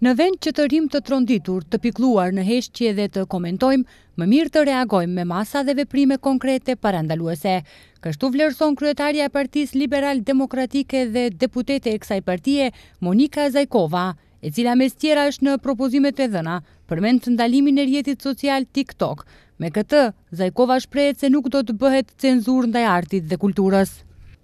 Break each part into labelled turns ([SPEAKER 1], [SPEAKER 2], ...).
[SPEAKER 1] Në vend që të rrim të tronditur, të pikluar në heshtje dhe të komentojmë, më mirë të reagojmë me masa dhe veprime konkrete për andaluese. Kështu vlerëson kryetaria partis liberal demokratike dhe deputete e kësaj partije, Monika Zajkova, e cila mes tjera është në propozimet e dhëna, përmen të ndalimin e rjetit social TikTok. Me këtë, Zajkova shprejt se nuk do të bëhet cenzur ndaj artit dhe
[SPEAKER 2] kulturës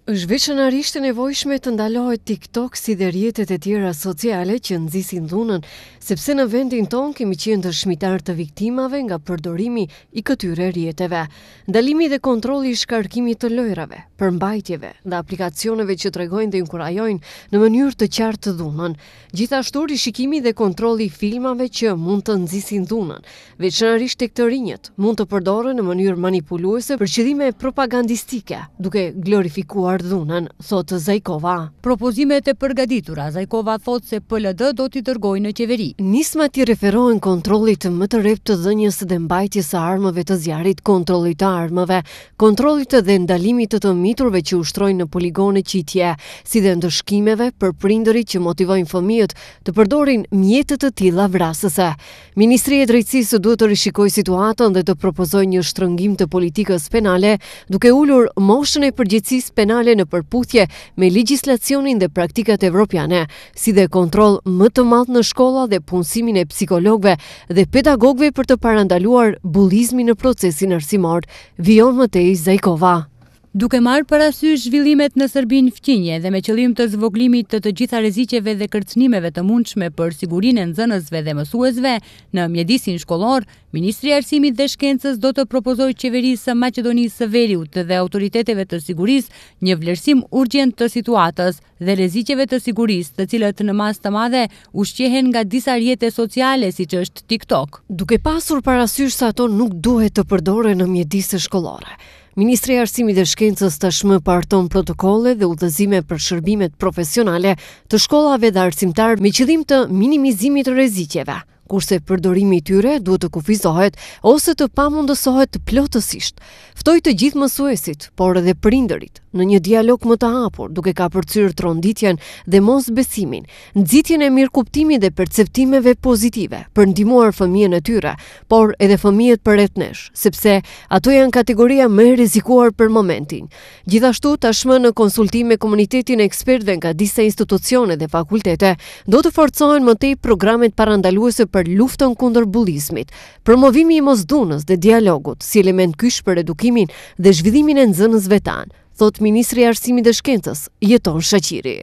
[SPEAKER 2] është veçanarisht e nevojshme të ndalohet TikTok si dhe rjetet e tjera sociale që nxisin dhunën, sepse në vendin tonë kemi qenë shmitar të viktimave nga përdorimi i këtyre rjeteve. Ndalimi dhe kontrolli i shkarkimit të lojrave, përmbajtjeve dhe aplikacioneve që tregojnë dhe inkurajojnë në mënyrë të qartë të dhunën. Gjithashtu rishikimi dhe kontrolli i filmave që mund të nxisin dhunën, veçanarisht tek të rinjët, mund të përdoren në mënyrë manipuluese për qëllime propagandistike, duke glorifikuar dhunën, thotë Zajkova. Propozimet e përgaditura, Zajkova thotë se PLD do t'i tërgoj në qeveri. Nisma t'i referohen kontrolit më të rep të dhënjës dhe mbajtjes së armëve të zjarit, kontrolit të armëve, kontrolit dhe ndalimit të të miturve që ushtrojnë në poligone qitje, si dhe ndëshkimeve për prindëri që motivojnë fëmijët të përdorin mjetët të tila vrasëse. Ministri e drejtësisë duhet të rishikoj situatën dhe të propozoj një shtrëngim të politikës penale, duke ulur moshën e përgjithsis penale nacionale në përputhje me legjislacionin dhe praktikat evropiane, si dhe kontroll më të madh në shkolla dhe punësimin e psikologëve dhe pedagogëve për të parandaluar bullizmin në procesin arsimor. Vion i Zajkova. Duke
[SPEAKER 1] marë për asy zhvillimet në Sërbin fëqinje dhe me qëllim të zvoglimit të të gjitha rezicjeve dhe kërcnimeve të mundshme për sigurin e nëzënësve dhe mësuesve, në mjedisin shkolor, Ministri Arsimit dhe Shkencës do të propozoj qeverisë Macedonisë së Veriut dhe autoriteteve të siguris një vlerësim urgjent të situatës dhe rezicjeve të siguris të cilët në mas
[SPEAKER 2] të madhe ushqehen nga disa rjetët sociale si që është TikTok. Duke pasur për asy sa nuk duhet të përdore në mjedisë shkolore. Ministri i Arsimit dhe Shkencës tashmë parton protokolle dhe udhëzime për shërbimet profesionale të shkollave dhe arsimtarë me qëllim të minimizimit të rrezikeve kurse përdorimi i tyre duhet të kufizohet ose të pamundësohet plotësisht. Ftoi të gjithë mësuesit, por edhe prindërit, në një dialog më të hapur, duke kapërcyer tronditjen dhe mosbesimin, nxitjen e mirëkuptimit dhe perceptimeve pozitive për ndihmuar fëmijën e tyre, por edhe fëmijët për etnësh, nesh, sepse ato janë kategoria më e rrezikuar për momentin. Gjithashtu tashmë në konsultim me komunitetin e ekspertëve nga disa institucione dhe fakultete, do të forcohen më tej programet parandaluese për luftën kundër bullizmit, promovimi i mosdunës dhe dialogut si element kysh për edukimin dhe zhvillimin e nxënësve tan, thot ministri i arsimit dhe shkencës, Jeton Shaqiri.